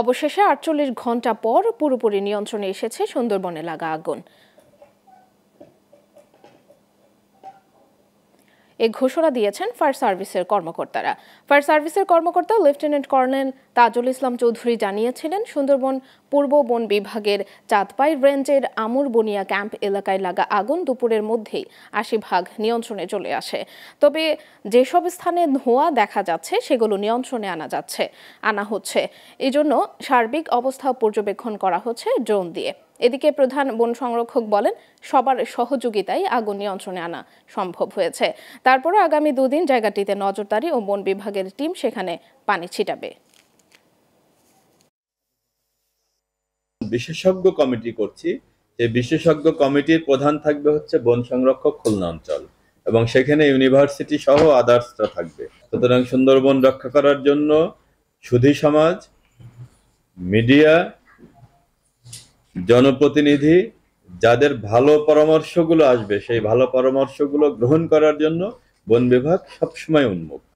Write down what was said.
অবশেষে আটচল্লিশ ঘন্টা পর পুরোপুরি নিয়ন্ত্রণে এসেছে সুন্দরবনে লাগা আগুন এ ঘোষণা দিয়েছেন ফায়ার সার্ভিসের কর্মকর্তারা ফায়ার সার্ভিসের কর্মকর্তা লেফটেন্যান্ট কর্নেল তাজুল ইসলাম চৌধুরী জানিয়েছিলেন সুন্দরবন পূর্ব বন বিভাগের চাঁদপাই রেঞ্জের আমুর বনিয়া ক্যাম্প এলাকায় লাগা আগুন দুপুরের মধ্যেই আশি ভাগ নিয়ন্ত্রণে চলে আসে তবে যেসব স্থানে ধোঁয়া দেখা যাচ্ছে সেগুলো নিয়ন্ত্রণে আনা যাচ্ছে আনা হচ্ছে এজন্য সার্বিক অবস্থা পর্যবেক্ষণ করা হচ্ছে ড্রোন দিয়ে এদিকে প্রধান বন সংরক্ষক বলেন সবার সহযোগিতায় আগুন নিয়ন্ত্রণে আনা সম্ভব হয়েছে তারপরে আগামী দুদিন জায়গাটিতে নজরদারি ও বন বিভাগের টিম সেখানে পানি ছিটাবে বিশেষজ্ঞ কমিটি করছি যে বিশেষজ্ঞ কমিটির প্রধান থাকবে হচ্ছে বন সংরক্ষক খুলনা অঞ্চল এবং সেখানে ইউনিভার্সিটি সহ আদার্সরা থাকবে সুতরাং সুন্দরবন রক্ষা করার জন্য সুধী সমাজ মিডিয়া জনপ্রতিনিধি যাদের ভালো পরামর্শগুলো আসবে সেই ভালো পরামর্শগুলো গ্রহণ করার জন্য বন বিভাগ সবসময় উন্মুক্ত